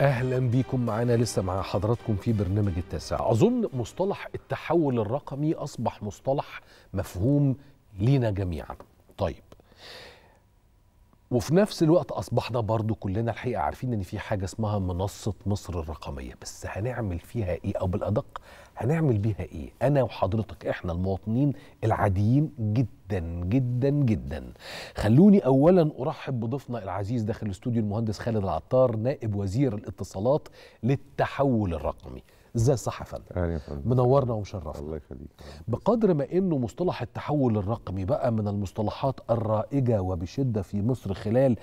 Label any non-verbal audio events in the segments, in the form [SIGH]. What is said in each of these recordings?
اهلا بيكم معانا لسه مع حضراتكم في برنامج التاسع اظن مصطلح التحول الرقمي اصبح مصطلح مفهوم لينا جميعا طيب وفي نفس الوقت اصبحنا برضو كلنا الحقيقه عارفين ان في حاجه اسمها منصه مصر الرقميه بس هنعمل فيها ايه او بالادق هنعمل بيها ايه انا وحضرتك احنا المواطنين العاديين جدا جدا جدا خلوني اولا ارحب بضيفنا العزيز داخل الاستوديو المهندس خالد العطار نائب وزير الاتصالات للتحول الرقمي ازاي الصحه يا فندم منورنا ومشرفنا الله يخليك بقدر ما انه مصطلح التحول الرقمي بقى من المصطلحات الرائجه وبشده في مصر خلال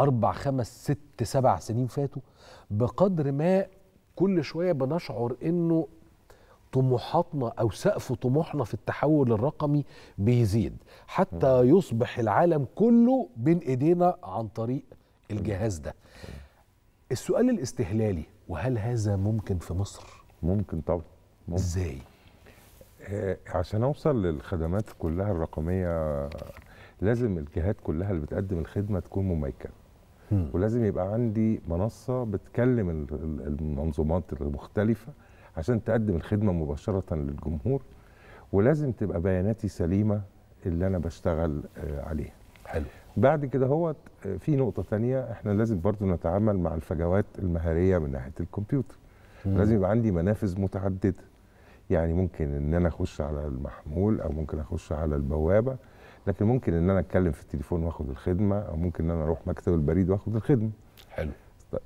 اربع خمس ست سبع سنين فاتوا بقدر ما كل شويه بنشعر انه طموحاتنا او سقف طموحنا في التحول الرقمي بيزيد حتى يصبح العالم كله بين ايدينا عن طريق الجهاز ده السؤال الاستهلالي وهل هذا ممكن في مصر ممكن طبعا ممكن. ازاي آه، عشان اوصل للخدمات كلها الرقميه لازم الجهات كلها اللي بتقدم الخدمه تكون مميكنه ولازم يبقى عندي منصه بتكلم المنظومات المختلفه عشان تقدم الخدمه مباشره للجمهور ولازم تبقى بياناتي سليمه اللي انا بشتغل آه، عليها حلو بعد كده هو آه، في نقطه تانية احنا لازم برضو نتعامل مع الفجوات المهاريه من ناحيه الكمبيوتر مم. لازم يبقى عندي منافذ متعدده يعني ممكن ان انا اخش على المحمول او ممكن اخش على البوابه لكن ممكن ان انا اتكلم في التليفون واخد الخدمه او ممكن ان انا اروح مكتب البريد واخد الخدمه حلو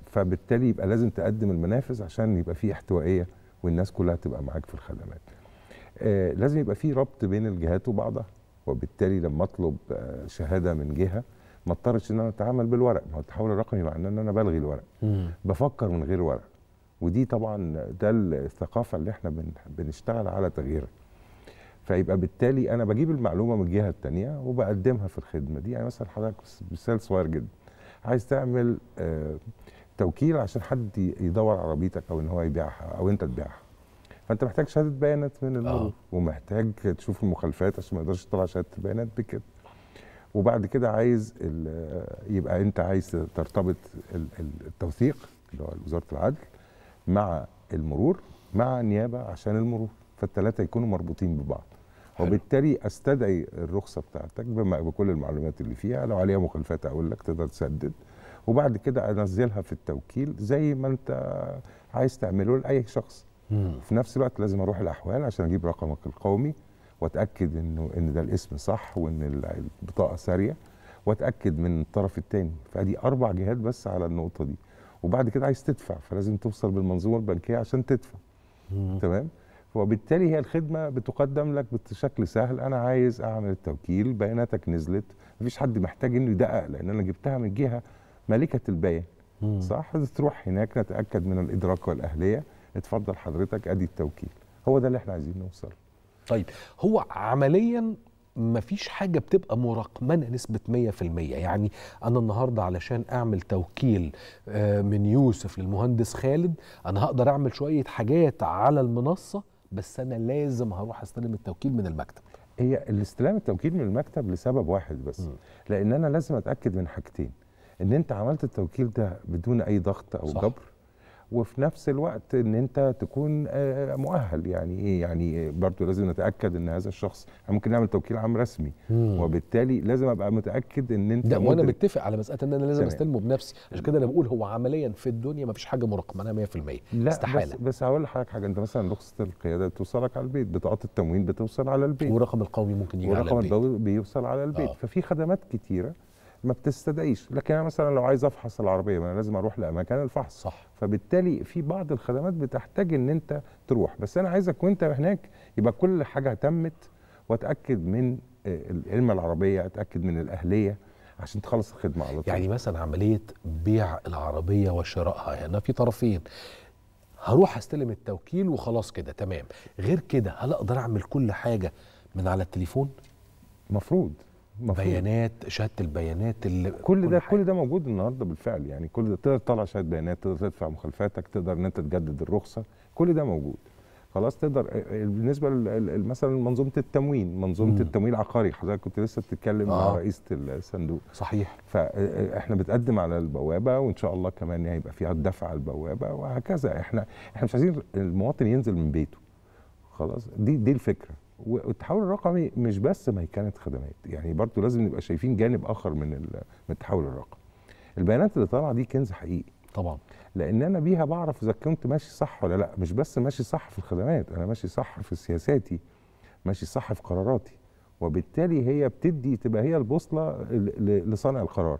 فبالتالي يبقى لازم تقدم المنافذ عشان يبقى في احتوائيه والناس كلها تبقى معاك في الخدمات آه لازم يبقى في ربط بين الجهات وبعضها وبالتالي لما اطلب آه شهاده من جهه ما اضطرش ان انا اتعامل بالورق ما هو التحول الرقمي معناه ان انا بلغي الورق مم. بفكر من غير ورق ودي طبعا ده الثقافه اللي احنا بن بنشتغل على تغييرها فيبقى بالتالي انا بجيب المعلومه من الجهه الثانيه وبقدمها في الخدمه دي يعني مثلا حضرتك مثال صغير جدا عايز تعمل آه توكيل عشان حد يدور عربيتك او ان هو يبيعها او انت تبيعها فانت محتاج شهاده بيانات من المرور آه. ومحتاج تشوف المخالفات عشان ما يقدرش تطلع شهاده بيانات بكده وبعد كده عايز يبقى انت عايز ترتبط التوثيق اللي هو وزاره العدل مع المرور مع النيابه عشان المرور فالثلاثه يكونوا مربوطين ببعض وبالتالي استدعي الرخصه بتاعتك بما بكل المعلومات اللي فيها لو عليها مخالفات اقول لك تقدر تسدد وبعد كده انزلها في التوكيل زي ما انت عايز تعمله لاي شخص مم. في نفس الوقت لازم اروح الاحوال عشان اجيب رقمك القومي واتاكد انه ان ده الاسم صح وان البطاقه ساريه واتاكد من الطرف الثاني فدي اربع جهات بس على النقطه دي وبعد كده عايز تدفع فلازم توصل بالمنظومه البنكيه عشان تدفع مم. تمام وبالتالي هي الخدمه بتقدم لك بشكل سهل انا عايز اعمل التوكيل بياناتك نزلت مفيش حد محتاج انه يدقق لان انا جبتها من جهه ملكه البيان صح تروح هناك نتاكد من الادراك والاهليه اتفضل حضرتك ادي التوكيل هو ده اللي احنا عايزين نوصل طيب هو عمليا ما فيش حاجة بتبقى مراقمنة نسبة 100% يعني أنا النهاردة علشان أعمل توكيل آه، من يوسف للمهندس خالد أنا هقدر أعمل شوية حاجات على المنصة بس أنا لازم هروح أستلم التوكيل من المكتب هي الاستلام التوكيل من المكتب لسبب واحد بس م. لأن أنا لازم أتأكد من حاجتين ان انت عملت التوكيل ده بدون اي ضغط او صح. جبر وفي نفس الوقت ان انت تكون آه، مؤهل يعني ايه يعني برضو لازم نتاكد ان هذا الشخص يعني ممكن نعمل توكيل عام رسمي مم. وبالتالي لازم ابقى متاكد ان انت ده وانا متفق على مساله ان انا لازم سمين. استلمه بنفسي عشان كده انا بقول هو عمليا في الدنيا ما فيش حاجه مراقمه 100% لا استحاله بس, بس هقول لحضرتك حاجه انت مثلا رخصه القياده بتوصلك على البيت بطاقه التموين بتوصل على البيت والرقم القومي ممكن يجي على البيت والرقم القومي بيوصل على البيت آه. ففي خدمات كتيره ما بتستدعيش لكن انا مثلا لو عايز افحص العربيه ما انا لازم اروح لمكان الفحص صح فبالتالي في بعض الخدمات بتحتاج ان انت تروح بس انا عايزك وانت هناك يبقى كل حاجه تمت واتاكد من آه، العلم العربيه اتاكد من الاهليه عشان تخلص الخدمه على طول يعني مثلا عمليه بيع العربيه وشرائها يعني في طرفين هروح استلم التوكيل وخلاص كده تمام غير كده هل اقدر اعمل كل حاجه من على التليفون مفروض مفهوم. بيانات شهاده البيانات اللي كل, كل ده حاجة. كل ده موجود النهارده بالفعل يعني كل ده تقدر تطلع شهاده بيانات تقدر تدفع مخالفاتك تقدر ان انت تجدد الرخصه كل ده موجود خلاص تقدر آه، آه، بالنسبه مثلا منظومه التموين منظومه مم. التموين العقاري حضرتك كنت لسه بتتكلم آه. مع رئيسه الصندوق صحيح فاحنا آه، بنقدم على البوابه وان شاء الله كمان هيبقى فيها الدفع على البوابه وهكذا احنا احنا مش عايزين المواطن ينزل من بيته خلاص دي دي الفكره والتحول الرقمي مش بس ما كانت خدمات يعني برضه لازم نبقى شايفين جانب اخر من من التحول الرقمي البيانات اللي طالعه دي كنز حقيقي طبعا لان انا بيها بعرف اذا كنت ماشي صح ولا لا مش بس ماشي صح في الخدمات انا ماشي صح في سياساتي ماشي صح في قراراتي وبالتالي هي بتدي تبقى هي البوصله لصانع القرار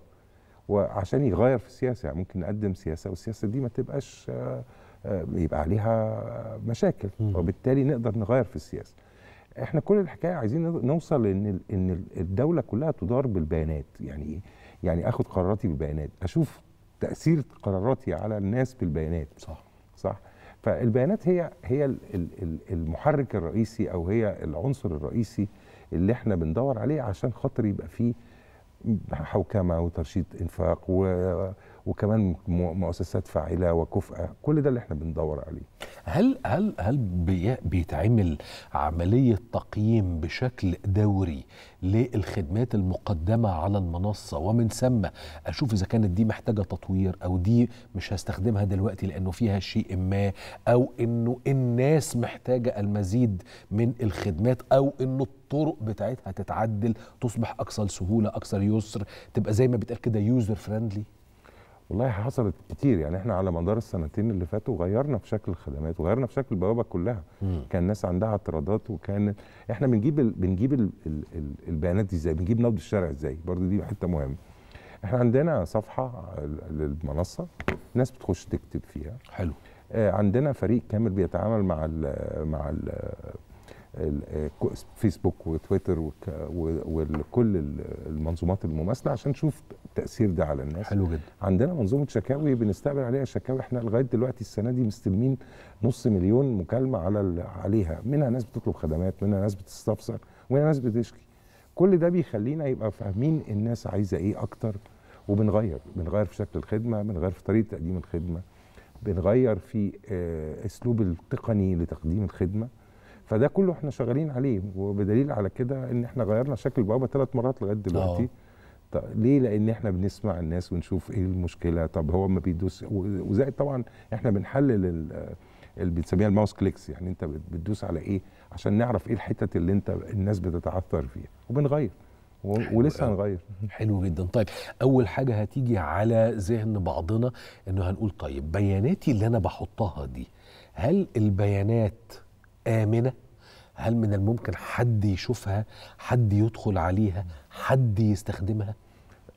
وعشان يغير في السياسه يعني ممكن نقدم سياسه والسياسه دي ما تبقاش آه، آه، يبقى عليها مشاكل وبالتالي نقدر نغير في السياسه احنا كل الحكايه عايزين نوصل ان ان الدوله كلها تدار بالبيانات يعني ايه يعني اخد قراراتي بالبيانات اشوف تاثير قراراتي على الناس بالبيانات صح صح فالبيانات هي هي المحرك الرئيسي او هي العنصر الرئيسي اللي احنا بندور عليه عشان خاطر يبقى فيه حوكمه وترشيد انفاق و وكمان مؤسسات فاعله وكفؤه كل ده اللي احنا بندور عليه هل هل هل بيتعمل عمليه تقييم بشكل دوري للخدمات المقدمه على المنصه ومن ثم اشوف اذا كانت دي محتاجه تطوير او دي مش هستخدمها دلوقتي لانه فيها شيء ما او انه الناس محتاجه المزيد من الخدمات او انه الطرق بتاعتها تتعدل تصبح اكثر سهوله اكثر يسر تبقى زي ما بتقال كده يوزر فريندلي والله حصلت كتير يعني احنا على مدار السنتين اللي فاتوا غيرنا في شكل الخدمات وغيرنا في شكل البوابه كلها مم. كان الناس عندها اعتراضات وكان احنا بنجيب ال... بنجيب ال... ال... ال... البيانات دي ازاي بنجيب نبض الشارع ازاي برضه دي حته مهمه احنا عندنا صفحه للمنصه الناس بتخش تكتب فيها حلو آه، عندنا فريق كامل بيتعامل مع الـ مع ال فيسبوك وتويتر وكل المنظومات المماثله عشان نشوف التاثير ده على الناس حلو جدا عندنا منظومه شكاوي بنستقبل عليها شكاوي احنا لغايه دلوقتي السنه دي مستلمين نص مليون مكالمه على عليها منها ناس بتطلب خدمات منها ناس بتستفسر ومنها ناس بتشكي كل ده بيخلينا يبقى فاهمين الناس عايزه ايه اكتر وبنغير بنغير في شكل الخدمه بنغير في طريقه تقديم الخدمه بنغير في آه، اسلوب التقني لتقديم الخدمه فده كله احنا شغالين عليه وبدليل على كده ان احنا غيرنا شكل البوابه ثلاث مرات لغايه دلوقتي اه. طب ليه لان احنا بنسمع الناس ونشوف ايه المشكله طب هو ما بيدوس وزائد طبعا احنا بنحلل اللي بنسميها الماوس كليكس يعني انت بتدوس على ايه عشان نعرف ايه الحتت اللي انت الناس بتتعثر فيها وبنغير ولسه هنغير حلو جدا طيب اول حاجه هتيجي على ذهن بعضنا انه هنقول طيب بياناتي اللي انا بحطها دي هل البيانات امنه هل من الممكن حد يشوفها حد يدخل عليها حد يستخدمها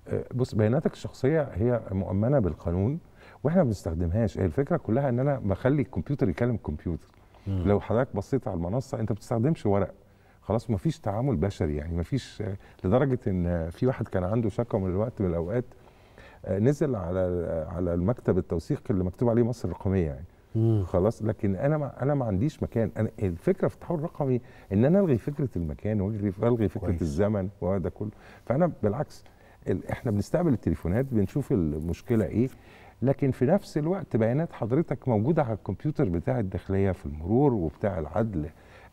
آه، بص بياناتك الشخصيه هي مؤمنه بالقانون واحنا ما بنستخدمهاش هي الفكره كلها ان انا بخلي الكمبيوتر يكلم الكمبيوتر مم. لو حضرتك بصيت على المنصه انت ما بتستخدمش ورق خلاص ما فيش تعامل بشري يعني ما فيش آه، لدرجه ان في واحد كان عنده شكوى من الوقت من الاوقات آه، نزل على على المكتب التوثيق اللي مكتوب عليه مصر الرقميه يعني مم. خلاص لكن انا ما انا ما عنديش مكان انا الفكره في التحول الرقمي ان انا الغي فكره المكان والغي فكره كويس. الزمن وده كله فانا بالعكس احنا بنستقبل التليفونات بنشوف المشكله ايه لكن في نفس الوقت بيانات حضرتك موجوده على الكمبيوتر بتاع الداخليه في المرور وبتاع العدل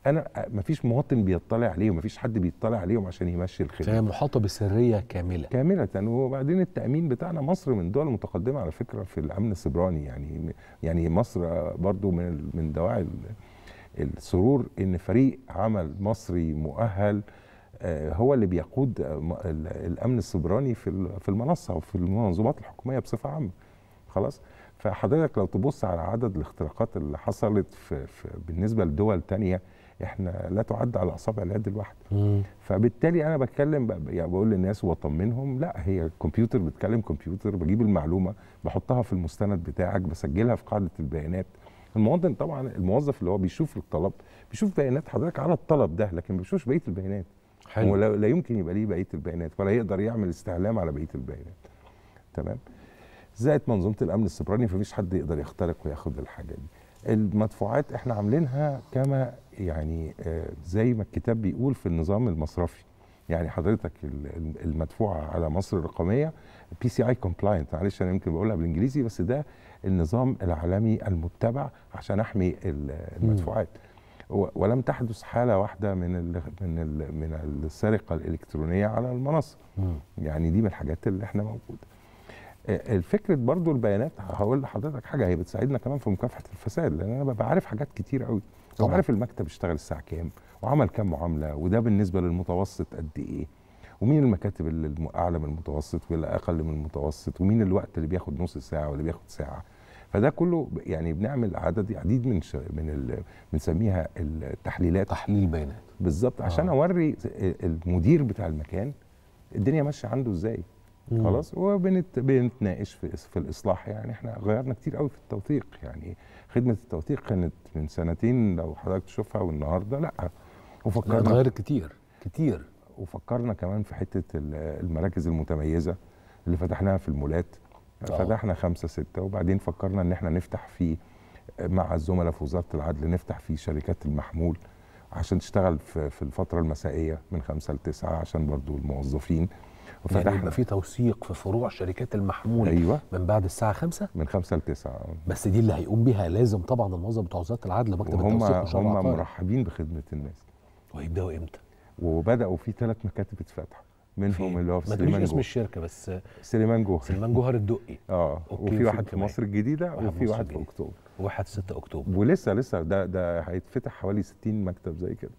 انا مفيش مواطن بيطلع عليهم مفيش حد بيطلع عليهم عشان يمشي الخدمه فهي محاطه بسريه كامله كامله وبعدين التامين بتاعنا مصر من الدول المتقدمه على فكره في الامن السبراني يعني يعني مصر برضو من من دواعي السرور ان فريق عمل مصري مؤهل آه، هو اللي بيقود الامن السبراني في في المنصه وفي المنظومات الحكوميه بصفه عامه خلاص فحضرتك لو تبص على عدد الاختراقات اللي حصلت في, في بالنسبه لدول ثانيه احنا لا تعد على اصابع اليد الواحده فبالتالي انا بتكلم يعني بقول للناس وبطمنهم لا هي الكمبيوتر بتكلم كمبيوتر بجيب المعلومه بحطها في المستند بتاعك بسجلها في قاعده البيانات المواطن طبعا الموظف اللي هو بيشوف الطلب بيشوف بيانات حضرتك على الطلب ده لكن ما بيشوفش بقيه البيانات حلو ولا يمكن يبقى ليه بقيه البيانات ولا يقدر يعمل استعلام على بقيه البيانات تمام زائد منظومه الامن السيبراني فمفيش حد يقدر يخترق وياخد الحاجه دي المدفوعات احنا عاملينها كما يعني آه، زي ما الكتاب بيقول في النظام المصرفي يعني حضرتك المدفوعه على مصر الرقميه بي سي اي كومبلاينت معلش انا يمكن بقولها بالانجليزي بس ده النظام العالمي المتبع عشان احمي المدفوعات ولم تحدث حاله واحده من الـ من الـ من السرقه الالكترونيه على المنصه يعني دي من الحاجات اللي احنا موجوده الفكرة برضو البيانات هقول لحضرتك حاجة هي بتساعدنا كمان في مكافحة الفساد لأن أنا ببقى عارف حاجات كتير قوي طبعا عارف المكتب اشتغل الساعة كام وعمل كام معاملة وده بالنسبة للمتوسط قد إيه ومين المكاتب اللي أعلى من المتوسط ولا أقل من المتوسط ومين الوقت اللي بياخد نص ساعة ولا بياخد ساعة فده كله يعني بنعمل عدد عديد من ش... من بنسميها التحليلات تحليل بيانات بالظبط عشان آه. اوري المدير بتاع المكان الدنيا ماشيه عنده ازاي خلاص وبنتناقش في في الاصلاح يعني احنا غيرنا كتير قوي في التوثيق يعني خدمه التوثيق كانت من سنتين لو حضرتك تشوفها والنهارده لا وفكرنا اتغيرت كتير كتير وفكرنا كمان في حته المراكز المتميزه اللي فتحناها في المولات أوه. فتحنا خمسه سته وبعدين فكرنا ان احنا نفتح في مع الزملاء في وزاره العدل نفتح في شركات المحمول عشان تشتغل في الفتره المسائيه من خمسة لتسعة عشان برضو الموظفين وفتحنا يعني في توثيق في فروع شركات المحمول أيوة. من بعد الساعه 5 من 5 ل 9 بس دي اللي هيقوم بيها لازم طبعا الموظف بتوع وزاره العدل مكتب التوثيق هم هم مرحبين بخدمه الناس وهيبداوا امتى؟ وبداوا في ثلاث مكاتب اتفتحوا منهم اللي هو في سليمان جوهر اسم الشركه بس سليمان جوهر سليمان جوهر الدقي [LAUGHS] اه وفي واحد في مصر الجديده وفي واحد في اكتوبر واحد 6 اكتوبر ولسه لسه ده ده هيتفتح حوالي 60 مكتب زي كده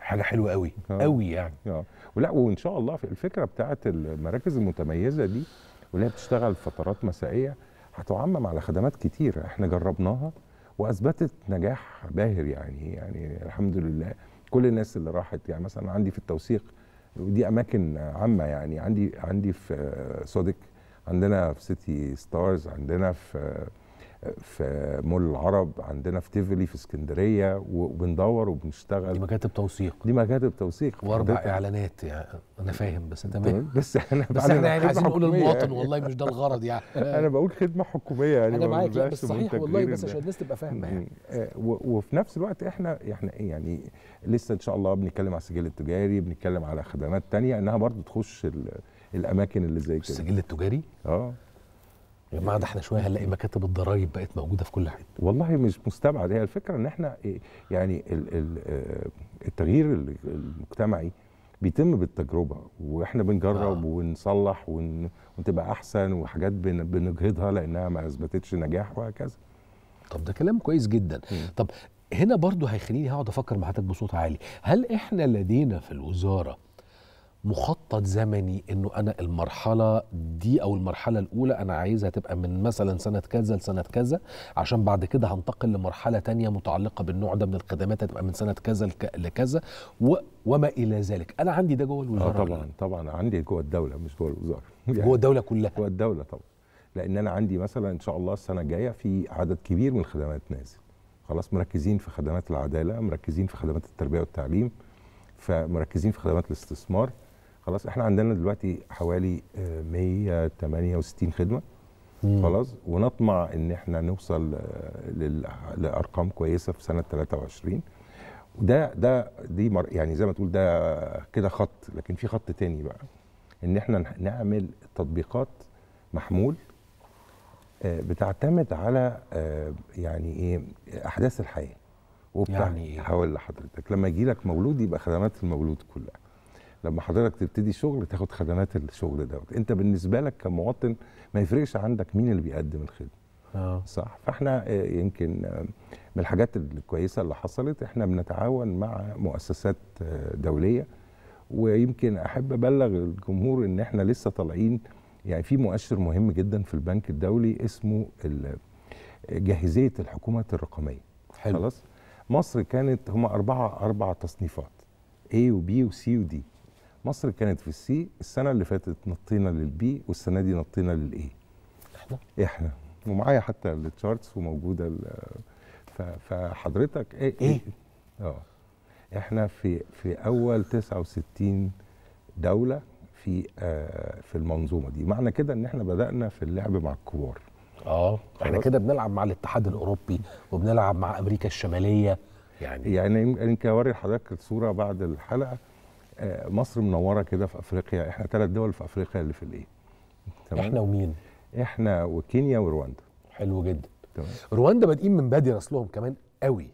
حاجه حلوه قوي آه. قوي يعني اه ولا وان شاء الله في الفكره بتاعه المراكز المتميزه دي واللي هي بتشتغل فترات مسائيه هتعمم على خدمات كتير احنا جربناها واثبتت نجاح باهر يعني يعني الحمد لله كل الناس اللي راحت يعني مثلا عندي في التوثيق ودي اماكن عامه يعني عندي عندي في سودك عندنا في سيتي ستارز عندنا في في مول العرب عندنا في تيفلي في اسكندريه وبندور وبنشتغل دي مكاتب توثيق دي مكاتب توثيق واربع اعلانات يعني انا فاهم بس تمام بس احنا بس احنا يعني عايزين نقول للمواطن والله مش ده الغرض يعني [LAUGHS] انا بقول خدمه حكوميه يعني انا معاك بس صحيح والله بس عشان الناس تبقى فاهمه يعني آه، وفي نفس الوقت احنا احنا يعني لسه ان شاء الله بنتكلم على السجل التجاري بنتكلم على خدمات تانية انها برضو تخش الاماكن اللي زي كده السجل التجاري اه يا جماعه ده احنا شويه هنلاقي مكاتب الضرايب بقت موجوده في كل حته والله مش مستبعد هي الفكره ان احنا إيه، يعني آه، التغيير المجتمعي بيتم بالتجربه واحنا بنجرب آه. ونصلح ون... وتبقى احسن وحاجات بن... لانها ما اثبتتش نجاح وهكذا طب ده كلام كويس جدا م. طب هنا برضو هيخليني هقعد افكر مع حضرتك بصوت عالي هل احنا لدينا في الوزاره مخطط زمني انه انا المرحله دي او المرحله الاولى انا عايزها تبقى من مثلا سنه كذا لسنه كذا عشان بعد كده هنتقل لمرحله تانية متعلقه بالنوع ده من الخدمات هتبقى من سنه كذا لكذا و... وما الى ذلك انا عندي ده جوه الوزاره آه طبعا طبعا عندي جوه الدوله مش جوه الوزاره يعني جوه الدوله كلها جوه الدوله طبعا لان انا عندي مثلا ان شاء الله السنه الجايه في عدد كبير من الخدمات نازل خلاص مركزين في خدمات العداله مركزين في خدمات التربيه والتعليم فمركزين في خدمات الاستثمار خلاص احنا عندنا دلوقتي حوالي 168 آه، خدمه خلاص ونطمع ان احنا نوصل آه، لارقام كويسه في سنه 23 وده ده دي يعني زي ما تقول ده كده خط لكن في خط تاني بقى ان احنا نعمل تطبيقات محمول آه، بتعتمد على يعني ايه احداث الحياه وبتاع يعني ايه هقول لحضرتك لما يجي لك مولود يبقى خدمات المولود كلها لما حضرتك تبتدي شغل تاخد خدمات الشغل دوت انت بالنسبه لك كمواطن ما يفرقش عندك مين اللي بيقدم الخدمه آه. صح فاحنا آه، يمكن آه، من الحاجات الكويسه اللي حصلت احنا بنتعاون مع مؤسسات آه، دوليه ويمكن احب ابلغ الجمهور ان احنا لسه طالعين يعني في مؤشر مهم جدا في البنك الدولي اسمه جاهزيه الحكومات الرقميه حلو. خلاص مصر كانت هم اربعه اربع تصنيفات A و B و C و D مصر كانت في السي السنه اللي فاتت نطينا للبي والسنه دي نطينا للاي احنا احنا ومعايا حتى التشارتس وموجوده فحضرتك إيه،, ايه ايه اه احنا في في اول 69 دوله في آه في المنظومه دي معنى كده ان احنا بدانا في اللعب مع الكبار اه احنا كده بنلعب مع الاتحاد الاوروبي وبنلعب مع امريكا الشماليه يعني يعني يمكن اوري لحضرتك الصوره بعد الحلقه آه، مصر منوره كده في افريقيا احنا ثلاث دول في افريقيا اللي في الايه تمام احنا ومين احنا وكينيا ورواندا حلو جدا تمام رواندا بادئين من بادئ اصلهم كمان قوي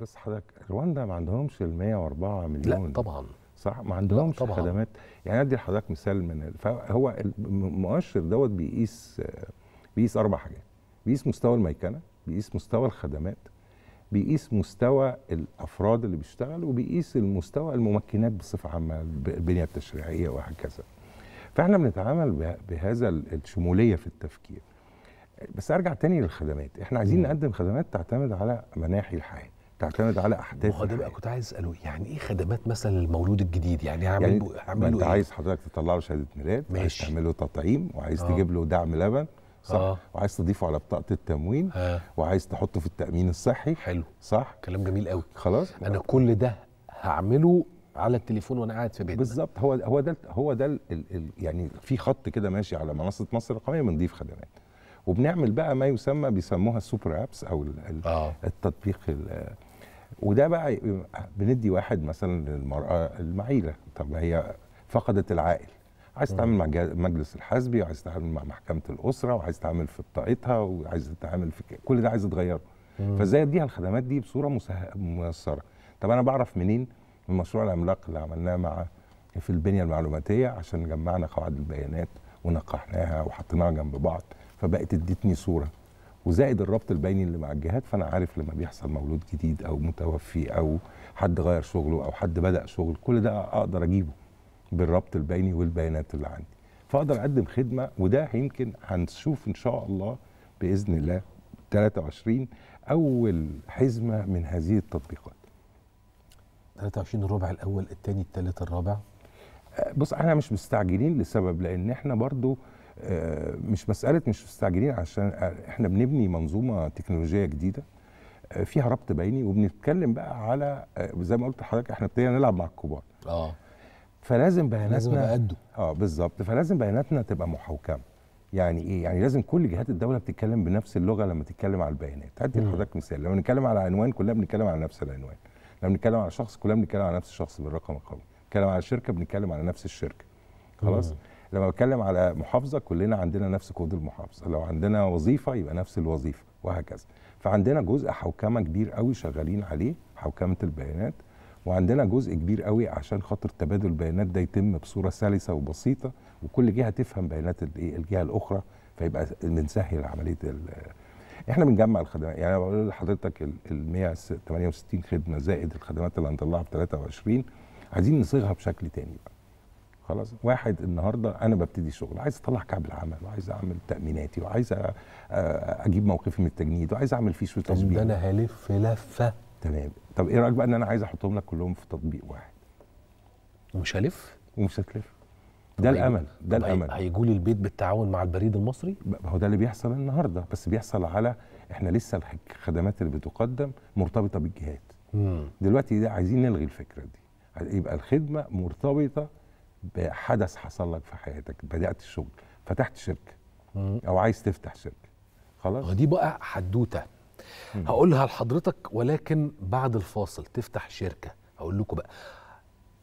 بس حضرتك رواندا ما عندهمش ال 104 مليون لا طبعا صح ما عندهمش طبعا. خدمات يعني ادي لحضرتك مثال من فهو المؤشر دوت بيقيس آه، بيقيس اربع حاجات بيقيس مستوى الميكنه بيقيس مستوى الخدمات بيقيس مستوى الافراد اللي بيشتغل وبيقيس المستوى الممكنات بصفه عامه البنيه التشريعيه وهكذا فاحنا بنتعامل بهذا الشموليه في التفكير بس ارجع تاني للخدمات احنا عايزين نقدم خدمات تعتمد على مناحي الحياه تعتمد على احداث هو ده بقى كنت عايز اساله يعني ايه خدمات مثلا للمولود الجديد يعني اعمل يعني اعمل له انت إيه؟ عايز حضرتك تطلع له شهاده ميلاد ماشي تعمل له تطعيم وعايز آه. تجيب له دعم لبن صح آه. وعايز تضيفه على بطاقه التموين آه. وعايز تحطه في التامين الصحي حلو صح كلام جميل قوي خلاص انا كل ده هعمله على التليفون وانا قاعد في بيتنا بالظبط هو هو ده هو ده الـ الـ يعني في خط كده ماشي على منصه مصر الرقميه بنضيف خدمات وبنعمل بقى ما يسمى بيسموها السوبر ابس او الـ آه. التطبيق وده بقى بندي واحد مثلا للمراه المعيله طب هي فقدت العائل عايز تتعامل مع المجلس الحزبي وعايز تتعامل مع محكمه الاسره وعايز تتعامل في بطاقتها وعايز تتعامل في كل ده عايز تغيره فازاي اديها الخدمات دي بصوره ميسره طب انا بعرف منين المشروع العملاق اللي عملناه مع في البنيه المعلوماتيه عشان جمعنا قواعد البيانات ونقحناها وحطيناها جنب بعض فبقت ادتني صوره وزائد الربط البيني اللي مع الجهات فانا عارف لما بيحصل مولود جديد او متوفي او حد غير شغله او حد بدا شغل كل ده اقدر اجيبه بالربط البيني والبيانات اللي عندي فاقدر اقدم خدمه وده يمكن هنشوف ان شاء الله باذن الله 23 اول حزمه من هذه التطبيقات 23 الربع الاول الثاني الثالث الرابع آه، بص احنا مش مستعجلين لسبب لان احنا برضو آه، مش مساله مش مستعجلين عشان آه، احنا بنبني منظومه تكنولوجيه جديده فيها ربط بيني وبنتكلم بقى على زي ما قلت لحضرتك احنا ابتدينا نلعب مع الكبار اه فلازم بياناتنا لازم اه بالظبط فلازم بياناتنا تبقى محوكمه يعني ايه يعني لازم كل جهات الدوله بتتكلم بنفس اللغه لما تتكلم على البيانات هدي لحضرتك مثال لما نتكلم على عنوان كلنا بنتكلم على نفس العنوان لما نتكلم على شخص كلنا بنتكلم على نفس الشخص بالرقم القومي نتكلم على شركه بنتكلم على نفس الشركه خلاص مم. لما بتكلم على محافظه كلنا عندنا نفس كود المحافظه لو عندنا وظيفه يبقى نفس الوظيفه وهكذا فعندنا جزء حوكمه كبير قوي شغالين عليه حوكمه البيانات وعندنا جزء كبير قوي عشان خاطر تبادل البيانات ده يتم بصوره سلسه وبسيطه وكل جهه تفهم بيانات إيه، الجهه الاخرى فيبقى بنسهل عمليه احنا بنجمع الخدمات يعني بقول لحضرتك ال 168 خدمه زائد الخدمات اللي هنطلعها ب 23 عايزين نصيغها بشكل تاني بقى خلاص واحد النهارده انا ببتدي شغل عايز اطلع كعب العمل وعايز اعمل تاميناتي وعايز اجيب موقفي من التجنيد وعايز اعمل فيش وتظبيط ده انا هلف لفه تمام طب ايه رايك بقى ان انا عايز احطهم لك كلهم في تطبيق واحد ومش هلف ومش هتلف ده الامل ده الامل هيجوا لي البيت بالتعاون مع البريد المصري هو ده اللي بيحصل النهارده بس بيحصل على احنا لسه الخدمات اللي بتقدم مرتبطه بالجهات مم. دلوقتي ده عايزين نلغي الفكره دي يبقى الخدمه مرتبطه بحدث حصل لك في حياتك بدات الشغل فتحت شركه مم. او عايز تفتح شركه خلاص دي بقى حدوته هقولها لحضرتك ولكن بعد الفاصل تفتح شركه هقول لكم بقى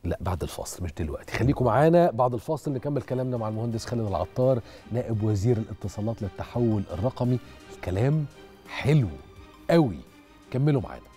لا بعد الفاصل مش دلوقتي خليكم معانا بعد الفاصل نكمل كلامنا مع المهندس خالد العطار نائب وزير الاتصالات للتحول الرقمي الكلام حلو قوي كملوا معانا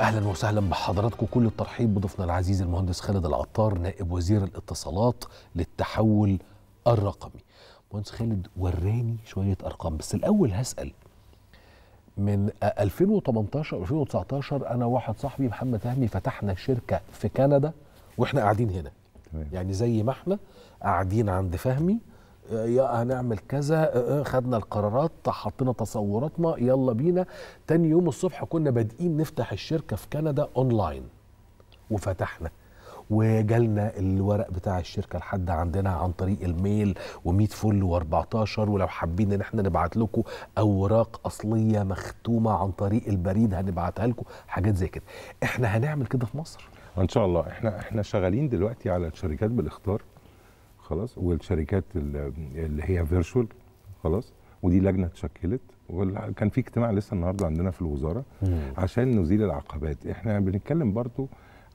اهلا وسهلا بحضراتكم كل الترحيب بضيفنا العزيز المهندس خالد العطار نائب وزير الاتصالات للتحول الرقمي مهندس خالد وراني شويه ارقام بس الاول هسال من 2018 و 2019 انا واحد صاحبي محمد فهمي فتحنا شركه في كندا واحنا قاعدين هنا تمام. يعني زي ما احنا قاعدين عند فهمي آه، يا هنعمل كذا آه، آه، خدنا القرارات حطينا تصوراتنا يلا بينا تاني يوم الصبح كنا بادئين نفتح الشركه في كندا اونلاين وفتحنا وجالنا الورق بتاع الشركه لحد عندنا عن طريق الميل و100 فل و14 ولو حابين ان احنا نبعت لكم اوراق اصليه مختومه عن طريق البريد هنبعتها لكم حاجات زي كده احنا هنعمل كده في مصر ان شاء الله احنا احنا شغالين دلوقتي على الشركات بالاختار خلاص والشركات اللي هي فيرشوال خلاص ودي لجنه اتشكلت وكان في اجتماع لسه النهارده عندنا في الوزاره مم. عشان نزيل العقبات احنا بنتكلم برضو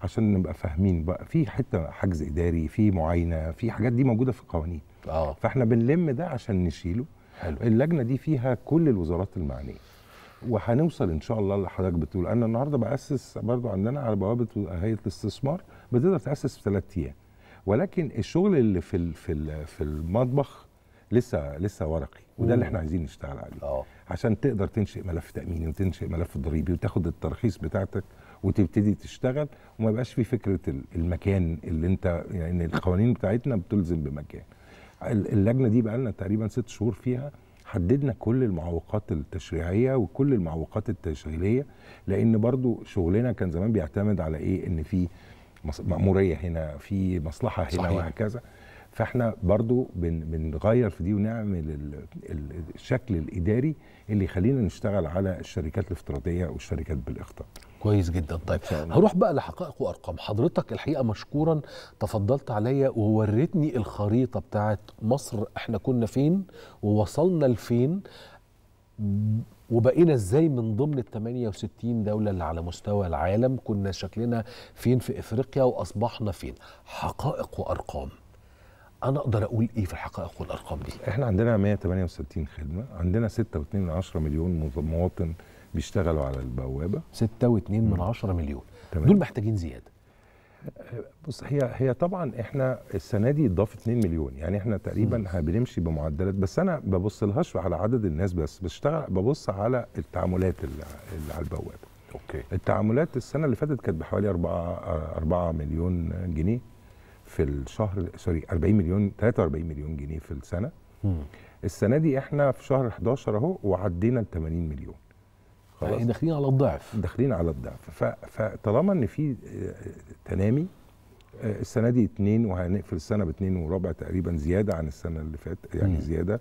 عشان نبقى فاهمين بقى في حته حجز اداري في معاينه في حاجات دي موجوده في القوانين اه فاحنا بنلم ده عشان نشيله حلو اللجنه دي فيها كل الوزارات المعنيه وهنوصل ان شاء الله اللي حضرتك بتقول انا النهارده باسس برضو عندنا على بوابه هيئه الاستثمار بتقدر تاسس في ثلاث ايام ولكن الشغل اللي في في في المطبخ لسه لسه ورقي وده اللي احنا عايزين نشتغل عليه أوه. عشان تقدر تنشئ ملف تاميني وتنشئ ملف ضريبي وتاخد التراخيص بتاعتك وتبتدي تشتغل وما يبقاش في فكره المكان اللي انت يعني القوانين بتاعتنا بتلزم بمكان اللجنه دي بقى لنا تقريبا ست شهور فيها حددنا كل المعوقات التشريعيه وكل المعوقات التشغيليه لان برضو شغلنا كان زمان بيعتمد على ايه ان في مأمورية هنا في مصلحة هنا صحيح. وهكذا فاحنا برضو بن بنغير في دي ونعمل الشكل الاداري اللي يخلينا نشتغل على الشركات الافتراضيه والشركات بالاخطاء كويس جدا طيب هروح بقى لحقائق وارقام حضرتك الحقيقه مشكورا تفضلت عليا ووريتني الخريطه بتاعت مصر احنا كنا فين ووصلنا لفين وبقينا ازاي من ضمن ال 68 دوله اللي على مستوى العالم كنا شكلنا فين في افريقيا واصبحنا فين حقائق وارقام انا اقدر اقول ايه في الحقائق والارقام دي احنا عندنا 168 خدمه عندنا 6.2 مليون مواطن بيشتغلوا على البوابه 6.2 مليون دول محتاجين زياده بص هي هي طبعا احنا السنه دي اتضاف 2 مليون يعني احنا تقريبا بنمشي بمعدلات بس انا ببصلهاش على عدد الناس بس بشتغل ببص على التعاملات اللي على البوابه اوكي التعاملات السنه اللي فاتت كانت بحوالي 4 4 مليون جنيه في الشهر سوري 40 مليون 43 مليون جنيه في السنه السنه دي احنا في شهر 11 اهو وعدينا ال 80 مليون خلاص يعني داخلين على الضعف داخلين على الضعف فطالما ان في آه، تنامي آه، السنه دي اتنين وهنقفل السنه باتنين وربع تقريبا زياده عن السنه اللي فاتت يعني زياده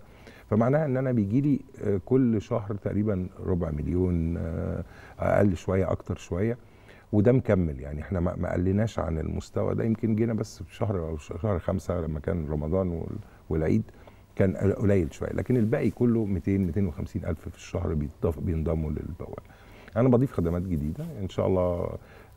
فمعناها ان انا بيجي لي آه، كل شهر تقريبا ربع مليون اقل شويه اكتر شويه وده مكمل يعني احنا ما قلناش عن المستوى ده يمكن جينا بس في شهر او شهر خمسة لما كان رمضان والعيد كان قليل شويه لكن الباقي كله 200 250 الف في الشهر بينضموا للبوابه انا بضيف خدمات جديده ان شاء الله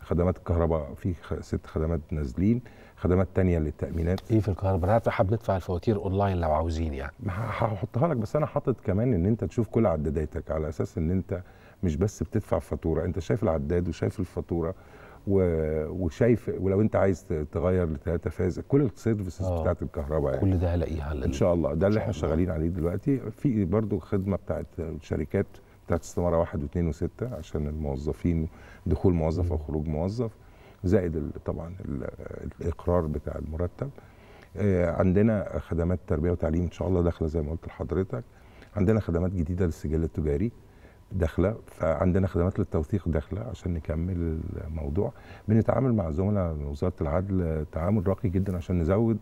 خدمات الكهرباء في ست خدمات نازلين خدمات تانية للتأمينات ايه في الكهرباء انا حابب ندفع الفواتير اونلاين لو عاوزين يعني هحطها لك بس انا حاطط كمان ان انت تشوف كل عداداتك على اساس ان انت مش بس بتدفع فاتوره انت شايف العداد وشايف الفاتوره وشايف ولو انت عايز تغير لتلاتة فاز كل السيرفيسز آه. بتاعت الكهرباء يعني كل ده هلاقيها ان شاء الله ده اللي احنا شغالين عليه دلوقتي في برضو خدمه بتاعت الشركات بتاعت استماره واحد واثنين وسته عشان الموظفين دخول موظف او خروج موظف زائد طبعا الاقرار بتاع المرتب آه، عندنا خدمات تربيه وتعليم ان شاء الله داخله زي ما قلت لحضرتك عندنا خدمات جديده للسجل التجاري داخله فعندنا خدمات للتوثيق داخله عشان نكمل الموضوع بنتعامل مع الزملاء من وزاره العدل تعامل راقي جدا عشان نزود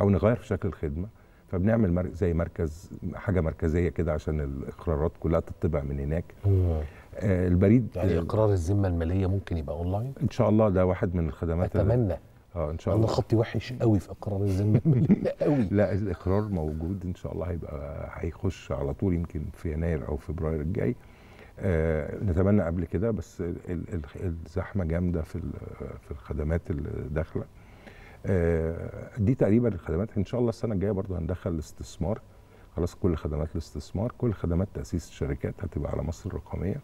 او نغير في شكل الخدمه فبنعمل زي مركز حاجه مركزيه كده عشان الاقرارات كلها تطبع من هناك آه البريد يعني اقرار الذمه الماليه ممكن يبقى اونلاين ان شاء الله ده واحد من الخدمات اتمنى اه ان شاء الله انا خطي وحش قوي في اقرار الذمه الماليه [LAUGHS] قوي لا الاقرار موجود ان شاء الله هيبقى هيخش على طول يمكن في يناير او فبراير الجاي آه، نتمنى قبل كده بس الزحمه جامده في في الخدمات اللي داخله آه، دي تقريبا الخدمات ان شاء الله السنه الجايه برضه هندخل الاستثمار خلاص كل خدمات الاستثمار كل خدمات تاسيس الشركات هتبقى على مصر الرقميه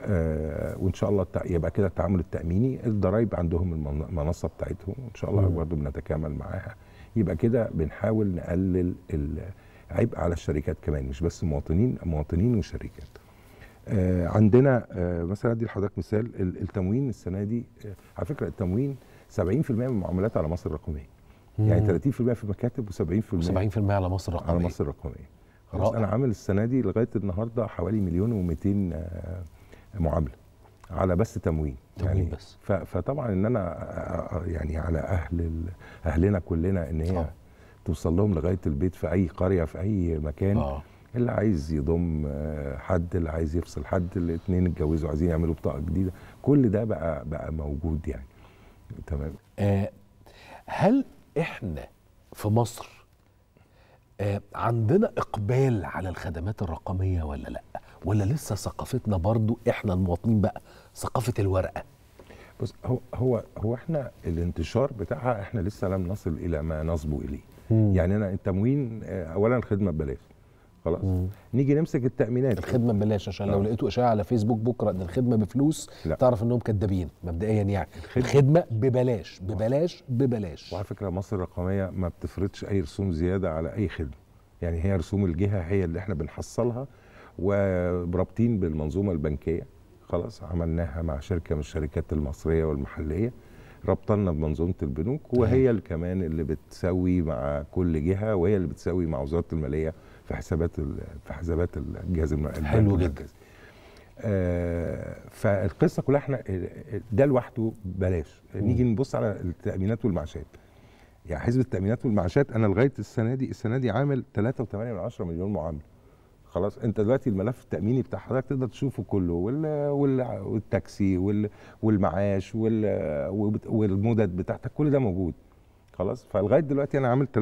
آه وان شاء الله يبقى كده التعامل التاميني الضرايب عندهم المنصه بتاعتهم ان شاء الله برضه بنتكامل معاها يبقى كده بنحاول نقلل العبء على الشركات كمان مش بس مواطنين مواطنين وشركات آه، عندنا آه، مثلا ادي لحضرتك مثال التموين السنه دي آه، على فكره التموين 70% من المعاملات على مصر الرقميه يعني 30% في المكاتب و70% 70% على مصر الرقميه على مصر الرقميه خلاص انا عامل السنه دي لغايه النهارده حوالي مليون و200 معامله على بس تموين تموين يعني بس فطبعا ان انا يعني على اهل اهلنا كلنا ان هي أوه. توصل لهم لغايه البيت في اي قريه في اي مكان آه. اللي عايز يضم آه، حد اللي عايز يفصل حد الاثنين اتجوزوا عايزين يعملوا بطاقه جديده كل ده بقى بقى موجود يعني تمام آه، هل احنا في مصر آه، عندنا اقبال على الخدمات الرقميه ولا لا ولا لسه ثقافتنا برضو احنا المواطنين بقى ثقافه الورقه بص هو هو هو احنا الانتشار بتاعها احنا لسه لم نصل الى ما نصبو اليه مم. يعني انا التموين اولا الخدمه ببلاش خلاص مم. نيجي نمسك التامينات الخدمه ببلاش عشان لو لقيتوا اشاعه على فيسبوك بكره ان الخدمه بفلوس لا. تعرف انهم كدابين مبدئيا يعني الخدمه, الخدمة ببلاش ببلاش ببلاش وعلى فكره مصر الرقميه ما بتفرضش اي رسوم زياده على اي خدمه يعني هي رسوم الجهه هي اللي احنا بنحصلها ورابطين بالمنظومه البنكيه خلاص عملناها مع شركه من الشركات المصريه والمحليه ربطنا بمنظومه البنوك وهي كمان اللي بتسوي مع كل جهه وهي اللي بتسوي مع وزاره الماليه في حسابات في حسابات الجهاز المركزي حلو جدا آه فالقصه كلها احنا ده لوحده بلاش نيجي نبص على التامينات والمعاشات يعني حزب التامينات والمعاشات انا لغايه السنه دي السنه دي عامل 3.8 مليون معامله خلاص انت دلوقتي الملف التاميني بتاع حضرتك تقدر تشوفه كله وال وال والتاكسي وال والمعاش وال والمدد بتاعتك كل ده موجود خلاص فلغايه دلوقتي انا عامل 3.8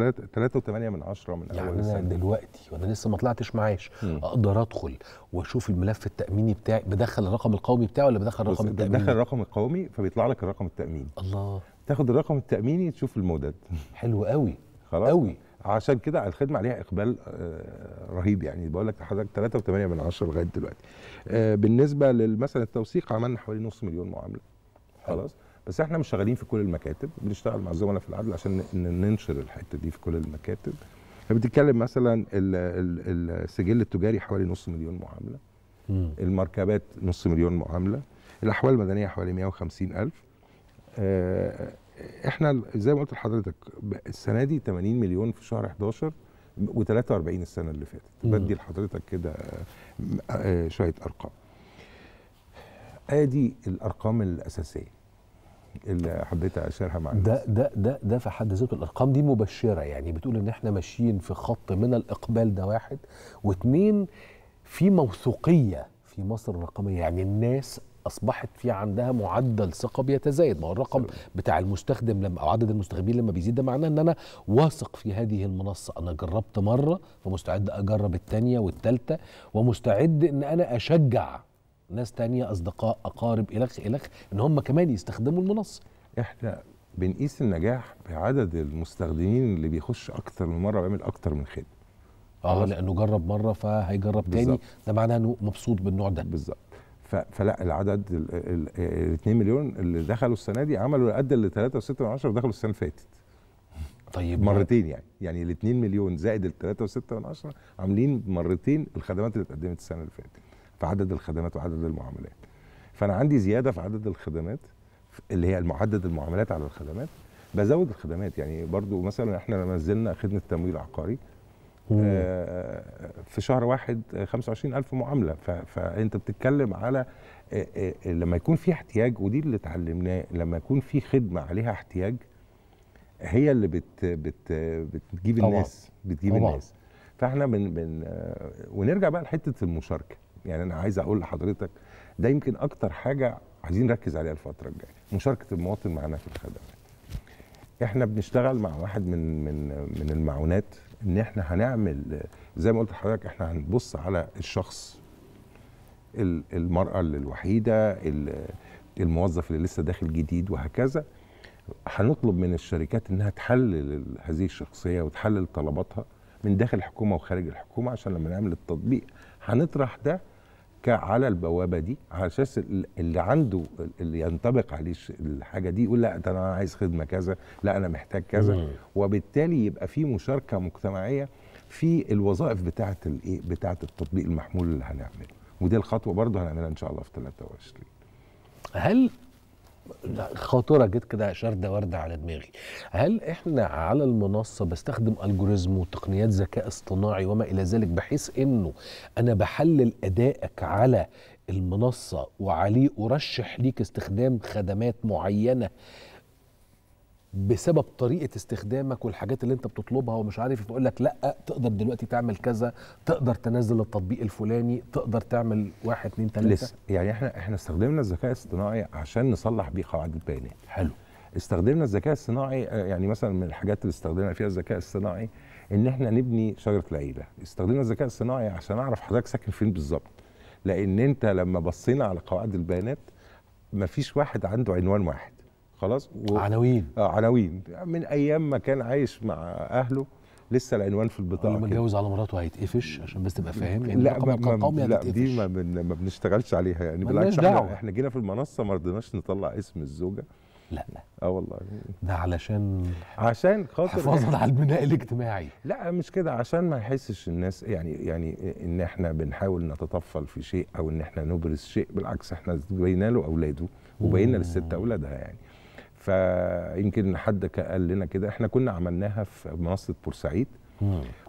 من 10 من اول يعني انا دلوقتي وانا لسه ما طلعتش معاش اقدر ادخل واشوف الملف التاميني بتاعي بدخل الرقم القومي بتاعي ولا بدخل الرقم التاميني بدخل الرقم القومي فبيطلع لك الرقم التاميني الله تاخد الرقم التاميني تشوف المودد حلو قوي خلاص قوي عشان كده الخدمه عليها اقبال آه، رهيب يعني بقول لك لحضرتك 3.8 من 10 لغايه دلوقتي آه، بالنسبه لمثلا التوثيق عملنا حوالي نص مليون معامله خلاص بس احنا مش شغالين في كل المكاتب بنشتغل مع الزملاء في العدل عشان ننشر الحته دي في كل المكاتب بتتكلم مثلا السجل التجاري حوالي نص مليون معامله م. المركبات نص مليون معامله الاحوال المدنيه حوالي 150 الف آه، احنا زي ما قلت لحضرتك السنه دي 80 مليون في شهر 11 و43 السنه اللي فاتت بدي لحضرتك كده آه، شويه ارقام ادي آه، الارقام الاساسيه اللي حبيت اشيرها معاك ده ده ده ده في حد ذاته الارقام دي مبشره يعني بتقول ان احنا ماشيين في خط من الاقبال ده واحد واثنين في موثوقيه في مصر الرقميه يعني الناس اصبحت في عندها معدل ثقه بيتزايد ما هو الرقم بتاع المستخدم لما او عدد المستخدمين لما بيزيد ده معناه ان انا واثق في هذه المنصه انا جربت مره فمستعد اجرب الثانيه والثالثه ومستعد ان انا اشجع ناس تانية أصدقاء أقارب إلخ إلخ إن هم كمان يستخدموا المنصة إحنا بنقيس النجاح بعدد المستخدمين اللي بيخش أكتر من مرة ويعمل أكتر من خدمة اه لانه جرب مره فهيجرب تاني ده معناه انه مبسوط بالنوع ده بالظبط فلا العدد ال 2 مليون اللي دخلوا السنه دي عملوا قد ال 3.6 دخلوا السنه اللي فاتت طيب مرتين يعني يعني ال 2 مليون زائد ال 3.6 عاملين مرتين الخدمات اللي اتقدمت السنه اللي فاتت في عدد الخدمات وعدد المعاملات فانا عندي زياده في عدد الخدمات اللي هي معدد المعاملات على الخدمات بزود الخدمات يعني برضو مثلا احنا لما نزلنا خدمه تمويل عقاري آه، في شهر واحد 25000 معامله فانت بتتكلم على آه، آه، لما يكون في احتياج ودي اللي اتعلمناه لما يكون في خدمه عليها احتياج هي اللي بت بت بتجيب الناس بتجيب الناس فاحنا بن بن ونرجع بقى لحته المشاركه يعني انا عايز اقول لحضرتك ده يمكن اكتر حاجه عايزين نركز عليها الفتره الجايه مشاركه المواطن معانا في الخدمات احنا بنشتغل مع واحد من من من المعونات ان احنا هنعمل زي ما قلت لحضرتك احنا هنبص على الشخص المراه الوحيده الموظف اللي لسه داخل جديد وهكذا هنطلب من الشركات انها تحلل هذه الشخصيه وتحلل طلباتها من داخل الحكومه وخارج الحكومه عشان لما نعمل التطبيق هنطرح ده على البوابه دي على اساس اللي عنده اللي ينطبق عليه الحاجه دي يقول لا انا عايز خدمه كذا لا انا محتاج كذا وبالتالي يبقى في مشاركه مجتمعيه في الوظائف بتاعه الايه بتاعه التطبيق المحمول اللي هنعمله ودي الخطوه برضه هنعملها ان شاء الله في 23 هل خاطره جت كده شارده ورده على دماغي هل احنا على المنصه بستخدم الجوريزم وتقنيات ذكاء اصطناعي وما الى ذلك بحيث انه انا بحلل ادائك على المنصه وعليه ارشح ليك استخدام خدمات معينه بسبب طريقه استخدامك والحاجات اللي انت بتطلبها ومش عارف تقول لك لا تقدر دلوقتي تعمل كذا تقدر تنزل التطبيق الفلاني تقدر تعمل واحد اتنين تلاته لسه يعني احنا احنا استخدمنا الذكاء الاصطناعي عشان نصلح بيه قواعد البيانات حلو استخدمنا الذكاء الصناعي آه، يعني مثلا من الحاجات اللي استخدمنا فيها الذكاء الصناعي ان احنا نبني شجره العيله استخدمنا الذكاء الصناعي عشان اعرف حضرتك ساكن فين بالظبط لان انت لما بصينا على قواعد البيانات مفيش واحد عنده عنوان واحد خلاص و... عناوين اه عناوين من ايام ما كان عايش مع اهله لسه العنوان في البطاقه لما اتجوز على مراته هيتقفش عشان بس تبقى فاهم لان لا ما ما لا دي ما, بن ما بنشتغلش عليها يعني بالعكس احنا, احنا جينا في المنصه ما رضيناش نطلع اسم الزوجه لا اه والله ده علشان عشان خاطر حفاظا [LAUGHS] على البناء الاجتماعي لا مش كده عشان ما يحسش الناس يعني يعني ان احنا بنحاول نتطفل في شيء او ان احنا نبرز شيء بالعكس احنا بينا له اولاده وبينا للست اولادها يعني فيمكن حد قال لنا كده احنا كنا عملناها في منصه بورسعيد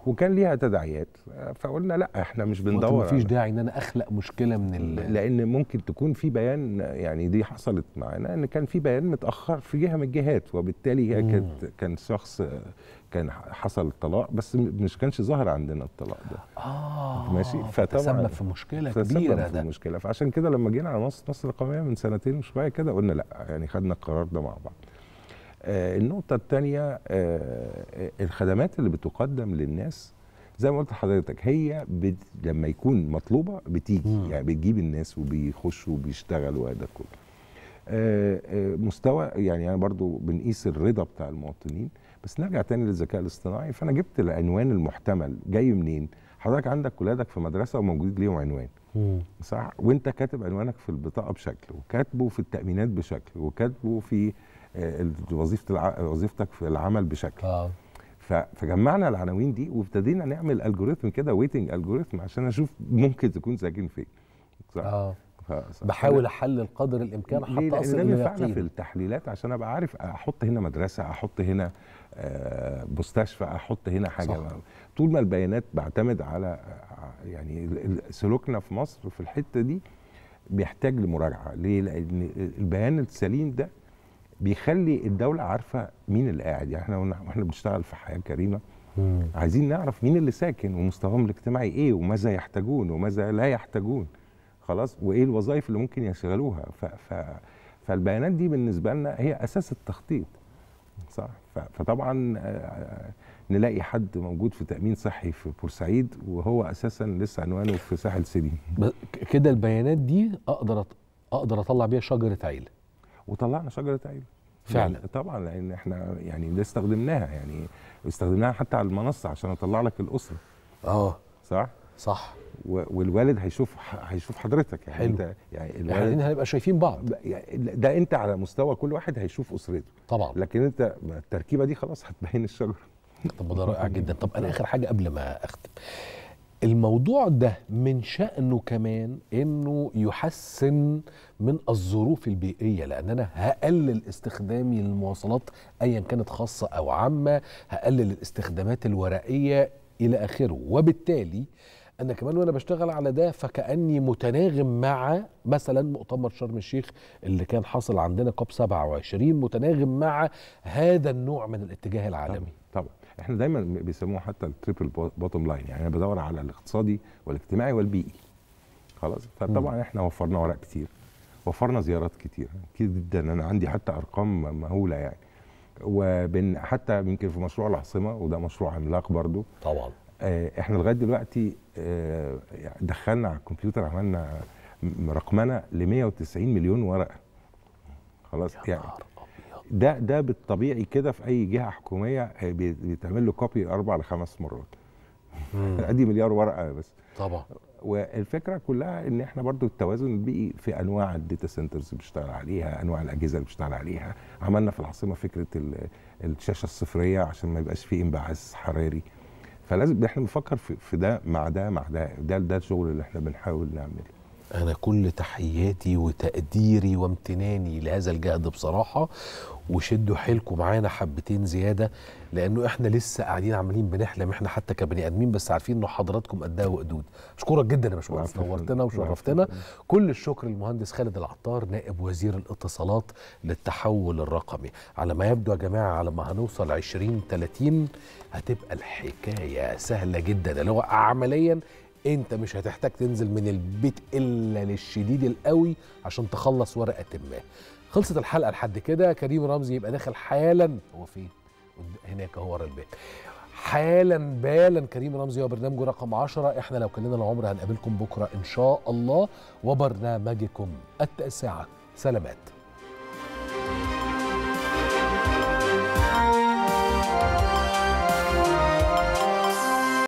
وكان ليها تداعيات فقلنا لا احنا مش بندور مفيش داعي ان انا اخلق مشكله من ال... لان ممكن تكون في بيان يعني دي حصلت معانا ان كان في بيان متاخر في جهه من الجهات وبالتالي هي كانت كان شخص كان حصل الطلاق بس مش كانش ظاهر عندنا الطلاق ده اه ماشي فطبعا في مشكله كبيره ده في مشكله فعشان كده لما جينا على مصر مصر القوميه من سنتين وشويه كده قلنا لا يعني خدنا القرار ده مع بعض آه، النقطة الثانية آه، آه، الخدمات اللي بتقدم للناس زي ما قلت لحضرتك هي بت... لما يكون مطلوبة بتيجي مم. يعني بتجيب الناس وبيخشوا وبيشتغلوا وهذا كله مستوى يعني انا برضو بنقيس الرضا بتاع المواطنين بس نرجع تاني للذكاء الاصطناعي فانا جبت العنوان المحتمل جاي منين حضرتك عندك ولادك في مدرسه وموجود ليهم عنوان مم. صح وانت كاتب عنوانك في البطاقه بشكل وكاتبه في التامينات بشكل وكاتبه في آه، وظيفه وظيفتك في العمل بشكل آه. فجمعنا العناوين دي وابتدينا نعمل الجوريثم كده ويتنج الجوريثم عشان اشوف ممكن تكون ساكن فين صح؟ آه. صح. بحاول احلل قدر الامكان حتى اصل ده في التحليلات عشان ابقى عارف احط هنا مدرسه احط هنا آه، مستشفى احط هنا حاجه صح. طول ما البيانات بعتمد على آه، يعني سلوكنا في مصر في الحته دي بيحتاج لمراجعه ليه لان البيان السليم ده بيخلي الدوله عارفه مين اللي قاعد يعني احنا واحنا بنشتغل في حياه كريمه مم. عايزين نعرف مين اللي ساكن ومستواهم الاجتماعي ايه وماذا يحتاجون وماذا لا يحتاجون خلاص وايه الوظائف اللي ممكن يشغلوها ف ف فالبيانات دي بالنسبه لنا هي اساس التخطيط صح فطبعا آه، نلاقي حد موجود في تامين صحي في بورسعيد وهو اساسا لسه عنوانه في ساحل سيدي كده البيانات دي اقدر اقدر اطلع بيها شجره عيله وطلعنا شجره عيله فعلا يعني طبعا لان احنا يعني ده استخدمناها يعني استخدمناها حتى على المنصه عشان اطلع لك الاسره اه صح صح والوالد هيشوف هيشوف حضرتك يعني حلو. انت يعني, يعني الوالد احنا هنبقى شايفين بعض يعني ده انت على مستوى كل واحد هيشوف اسرته طبعا لكن انت التركيبه دي خلاص هتبين الشجره طب ده رائع جدا طب انا اخر حاجه قبل ما اختم الموضوع ده من شأنه كمان انه يحسن من الظروف البيئية لان انا هقلل استخدامي للمواصلات ايا كانت خاصة او عامة هقلل الاستخدامات الورقية الى اخره وبالتالي انا كمان وانا بشتغل على ده فكاني متناغم مع مثلا مؤتمر شرم الشيخ اللي كان حاصل عندنا كوب 27 متناغم مع هذا النوع من الاتجاه العالمي طبعا, طبعا. احنا دايما بيسموه حتى التريبل بوتوم لاين يعني انا بدور على الاقتصادي والاجتماعي والبيئي خلاص فطبعا احنا وفرنا ورق كتير وفرنا زيارات كتير كتير جدا انا عندي حتى ارقام مهوله يعني وبن حتى يمكن في مشروع العاصمه وده مشروع عملاق برضو طبعا آه، احنا لغايه دلوقتي آه، يعني دخلنا على الكمبيوتر عملنا رقمنه ل 190 مليون ورقه خلاص يعني ده ده بالطبيعي كده في اي جهه حكوميه آه، بيتعمل له كوبي اربع لخمس مرات [LAUGHS] ادي مليار ورقه بس طبعا والفكره كلها ان احنا برضو التوازن البيئي في انواع الداتا سنترز اللي بنشتغل عليها انواع الاجهزه اللي بنشتغل عليها عملنا في العاصمه فكره الشاشه الصفريه عشان ما يبقاش في انبعاث حراري فلازم احنا بنفكر في ده مع ده مع ده ده, ده الشغل اللي احنا بنحاول نعمله أنا كل تحياتي وتقديري وامتناني لهذا الجهد بصراحة وشدوا حيلكم معانا حبتين زيادة لأنه إحنا لسه قاعدين عمالين بنحلم إحنا حتى كبني آدمين بس عارفين إنه حضراتكم قدها إيه وقدود أشكرك جدا يا باشمهندس نورتنا وشرفتنا كل الشكر للمهندس خالد العطار نائب وزير الاتصالات للتحول الرقمي على ما يبدو يا جماعة على ما هنوصل 20 30 هتبقى الحكاية سهلة جدا اللي هو عمليا انت مش هتحتاج تنزل من البيت الا للشديد القوي عشان تخلص ورقه ما خلصت الحلقه لحد كده كريم رمزي يبقى داخل حالا هو فين هناك هو ورا البيت حالا بالا كريم رمزي وبرنامجه رقم 10 احنا لو كلنا العمر هنقابلكم بكره ان شاء الله وبرنامجكم التاسعه سلامات